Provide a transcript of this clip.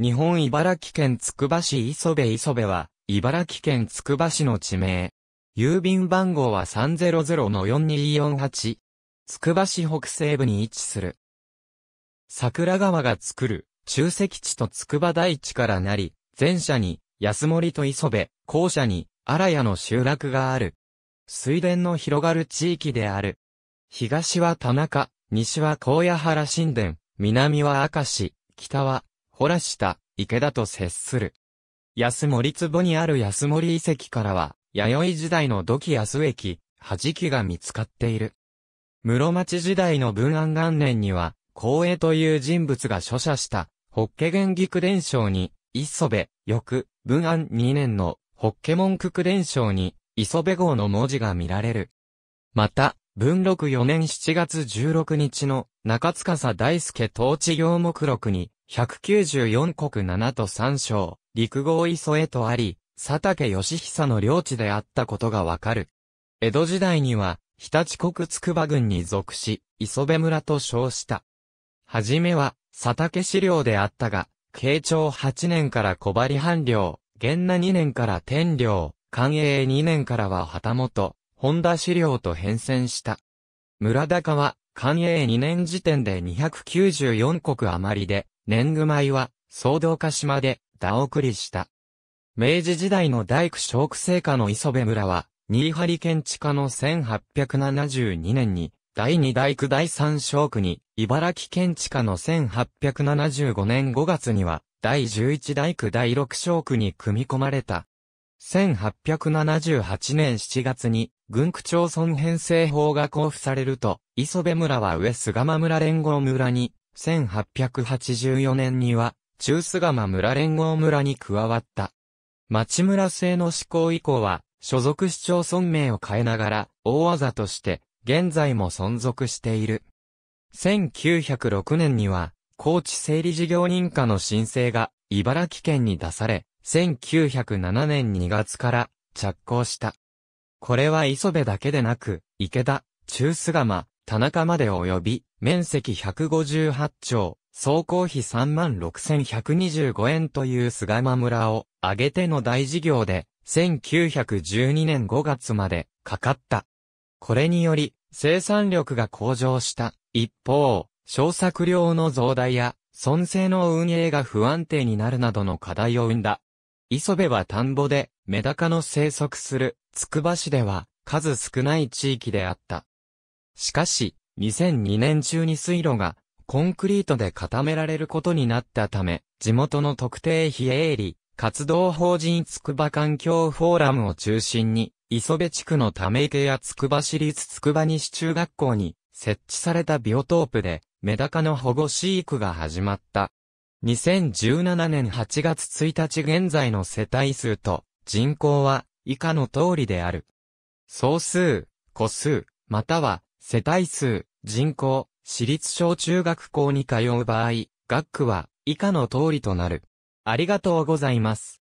日本茨城県つくば市磯部磯部は、茨城県つくば市の地名。郵便番号は3 0 0 4 2 4 8つくば市北西部に位置する。桜川が作る、中石地と筑波大地からなり、前者に、安森と磯部、後者に、荒谷の集落がある。水田の広がる地域である。東は田中、西は高野原神殿、南は明石、北は掘らした池田と接する。安森壺にある安森遺跡からは、弥生時代の土器安駅、弾きが見つかっている。室町時代の文安元年には、光栄という人物が著者した、ホッケ元義伝承に、磯部、翌、文安2年の、ホッケ文句伝承に、磯部号の文字が見られる。また、文禄4年7月16日の、中佐大輔統治業目録に、194国7都3省、陸郷磯へとあり、佐竹義久の領地であったことがわかる。江戸時代には、日立国筑波郡に属し、磯部村と称した。はじめは、佐竹資料であったが、慶長8年から小針藩領、源那2年から天領、官営2年からは旗本、本田資料と変遷した。村高は、官営2年時点で294国余りで、年貢米は、総動化島で、田送りした。明治時代の大工小区生家の磯部村は、新張建築家の1872年に、第二大工第三小区に、茨城県地下の1875年5月には、第11大工第六小区に組み込まれた。1878年7月に、軍区町村編成法が交付されると、磯部村は上菅間村連合村に1884年には、中須釜村連合村に加わった。町村制の施行以降は、所属市町村名を変えながら、大技として、現在も存続している。1906年には、高知整理事業認可の申請が、茨城県に出され、1907年2月から着工した。これは磯部だけでなく、池田、中須釜、田中まで及び、面積158兆、総工費36,125円という菅間村を挙げての大事業で、1912年5月までかかった。これにより、生産力が向上した。一方、小作量の増大や、村政の運営が不安定になるなどの課題を生んだ。磯部は田んぼで、メダカの生息する、つくば市では、数少ない地域であった。しかし、2002年中に水路がコンクリートで固められることになったため、地元の特定非営利活動法人つくば環境フォーラムを中心に、磯部地区のため池やつくば市立つくば西中学校に設置されたビオトープで、メダカの保護飼育が始まった。2017年8月1日現在の世帯数と人口は以下の通りである。総数、個数、または世帯数、人口、私立小中学校に通う場合、学区は以下の通りとなる。ありがとうございます。